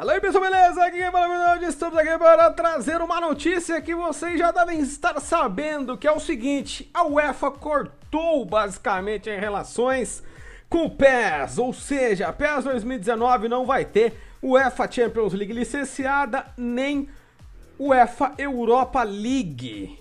Fala aí pessoal, beleza? Aqui é o Maravilhoso, estamos aqui para trazer uma notícia que vocês já devem estar sabendo, que é o seguinte, a UEFA cortou basicamente em relações com o PES, ou seja, a PES 2019 não vai ter UEFA Champions League licenciada, nem UEFA Europa League.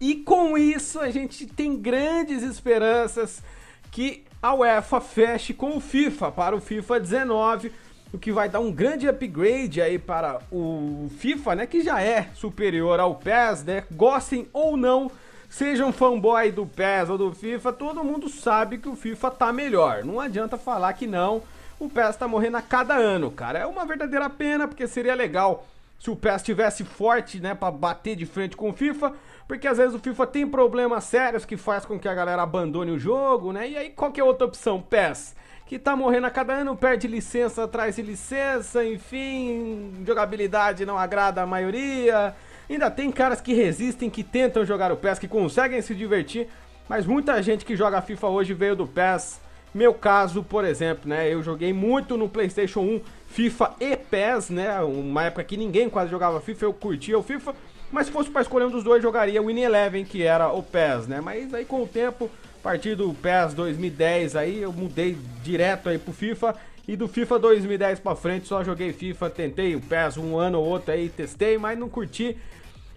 E com isso a gente tem grandes esperanças que a UEFA feche com o FIFA para o FIFA 19 o que vai dar um grande upgrade aí para o FIFA, né, que já é superior ao PES, né? Gostem ou não, sejam fanboy do PES ou do FIFA, todo mundo sabe que o FIFA tá melhor. Não adianta falar que não. O PES tá morrendo a cada ano, cara. É uma verdadeira pena, porque seria legal se o PES tivesse forte, né, para bater de frente com o FIFA, porque às vezes o FIFA tem problemas sérios que faz com que a galera abandone o jogo, né? E aí qual que é outra opção? PES que tá morrendo a cada ano, perde licença atrás de licença, enfim, jogabilidade não agrada a maioria. Ainda tem caras que resistem, que tentam jogar o PES, que conseguem se divertir, mas muita gente que joga FIFA hoje veio do PES. Meu caso, por exemplo, né? Eu joguei muito no PlayStation 1 FIFA e PES, né? Uma época que ninguém quase jogava FIFA, eu curtia o FIFA mas se fosse para escolher um dos dois, jogaria o Winning Eleven, que era o PES, né? Mas aí com o tempo, a partir do PES 2010 aí, eu mudei direto aí pro FIFA. E do FIFA 2010 para frente, só joguei FIFA, tentei o PES um ano ou outro aí, testei, mas não curti.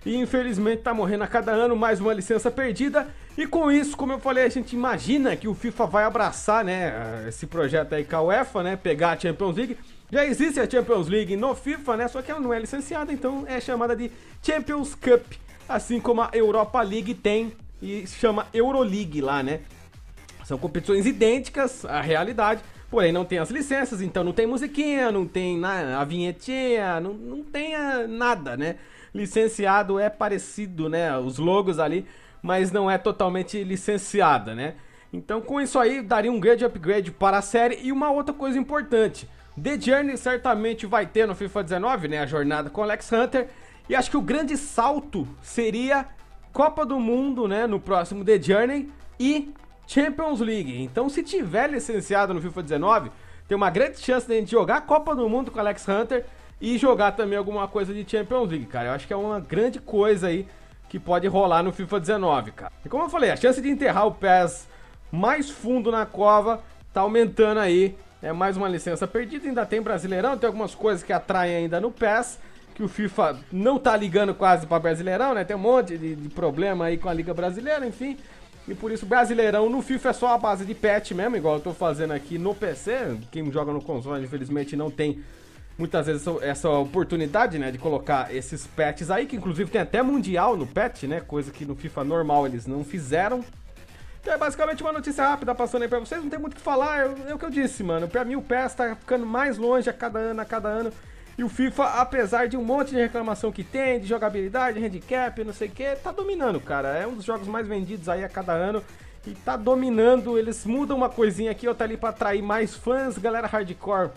E infelizmente tá morrendo a cada ano, mais uma licença perdida. E com isso, como eu falei, a gente imagina que o FIFA vai abraçar, né, esse projeto aí com a UEFA, né, pegar a Champions League já existe a Champions League no FIFA, né? Só que ela não é licenciada, então é chamada de Champions Cup, assim como a Europa League tem e chama Euroleague lá, né? São competições idênticas à realidade, porém não tem as licenças, então não tem musiquinha, não tem na, a vinhetinha, não, não tem a, eh, nada, né? Licenciado é parecido, né? Os logos ali, mas não é totalmente licenciada, né? Então com isso aí daria um grande upgrade para a série e uma outra coisa importante. The Journey certamente vai ter no FIFA 19, né? A jornada com Alex Hunter. E acho que o grande salto seria Copa do Mundo, né? No próximo The Journey e Champions League. Então, se tiver licenciado no FIFA 19, tem uma grande chance de a gente jogar Copa do Mundo com Alex Hunter e jogar também alguma coisa de Champions League, cara. Eu acho que é uma grande coisa aí que pode rolar no FIFA 19, cara. E como eu falei, a chance de enterrar o PES mais fundo na cova tá aumentando aí é mais uma licença perdida, ainda tem Brasileirão, tem algumas coisas que atraem ainda no PES, que o FIFA não tá ligando quase para Brasileirão, né? Tem um monte de, de problema aí com a Liga Brasileira, enfim. E por isso, Brasileirão no FIFA é só a base de patch mesmo, igual eu tô fazendo aqui no PC. Quem joga no console, infelizmente, não tem muitas vezes essa oportunidade, né, de colocar esses patches aí, que inclusive tem até mundial no patch, né, coisa que no FIFA normal eles não fizeram. É basicamente uma notícia rápida passando aí pra vocês, não tem muito o que falar, é o que eu disse, mano. Pra mim o PES tá ficando mais longe a cada ano, a cada ano. E o FIFA, apesar de um monte de reclamação que tem, de jogabilidade, handicap, não sei o que, tá dominando, cara. É um dos jogos mais vendidos aí a cada ano. E tá dominando, eles mudam uma coisinha aqui, outra ali pra atrair mais fãs, galera hardcore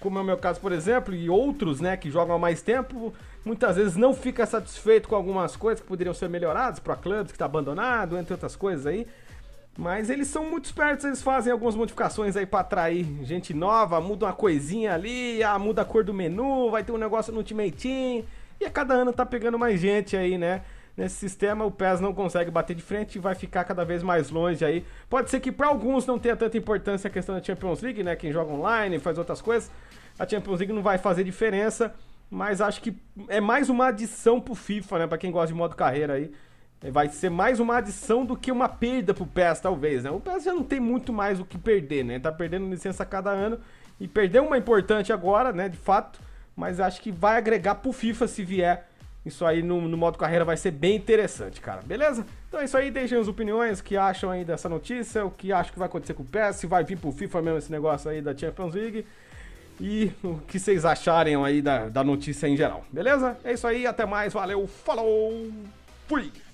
como é o meu caso, por exemplo, e outros, né, que jogam há mais tempo, muitas vezes não fica satisfeito com algumas coisas que poderiam ser melhoradas para clubes que está abandonado, entre outras coisas aí. Mas eles são muito espertos, eles fazem algumas modificações aí para atrair gente nova, muda uma coisinha ali, ah, muda a cor do menu, vai ter um negócio no Ultimate Team. E a cada ano tá pegando mais gente aí, né? Nesse sistema o PES não consegue bater de frente e vai ficar cada vez mais longe aí. Pode ser que para alguns não tenha tanta importância a questão da Champions League, né? Quem joga online, faz outras coisas, a Champions League não vai fazer diferença, mas acho que é mais uma adição pro FIFA, né, para quem gosta de modo carreira aí. É, vai ser mais uma adição do que uma perda pro PES, talvez, né? O PES já não tem muito mais o que perder, né? Tá perdendo licença a cada ano e perdeu uma importante agora, né? De fato, mas acho que vai agregar pro FIFA se vier. Isso aí no, no modo carreira vai ser bem interessante, cara. Beleza? Então é isso aí, deixem as opiniões, o que acham aí dessa notícia, o que acham que vai acontecer com o PES, se vai vir pro FIFA mesmo esse negócio aí da Champions League e o que vocês acharem aí da, da notícia em geral. Beleza? É isso aí, até mais, valeu, falou, fui!